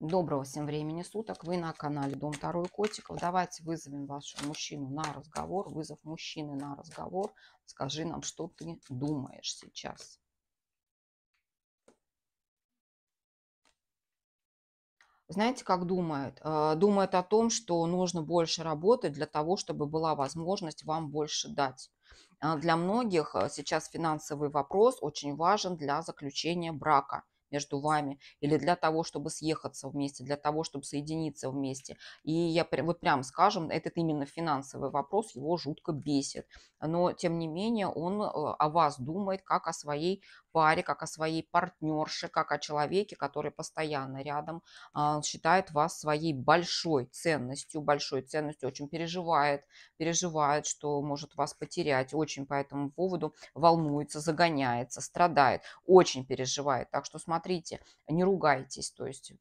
Доброго всем времени суток. Вы на канале Дом Второй Котиков. Давайте вызовем вашего мужчину на разговор. Вызов мужчины на разговор. Скажи нам, что ты думаешь сейчас. Знаете, как думает? Э, думает о том, что нужно больше работать для того, чтобы была возможность вам больше дать. Э, для многих э, сейчас финансовый вопрос очень важен для заключения брака – между вами, или для того, чтобы съехаться вместе, для того, чтобы соединиться вместе. И я вот прям скажем, этот именно финансовый вопрос его жутко бесит. Но тем не менее он э, о вас думает как о своей паре, как о своей партнерше, как о человеке, который постоянно рядом, а, считает вас своей большой ценностью, большой ценностью, очень переживает, переживает, что может вас потерять, очень по этому поводу волнуется, загоняется, страдает, очень переживает. Так что смотрите, смотрите, не ругайтесь, то есть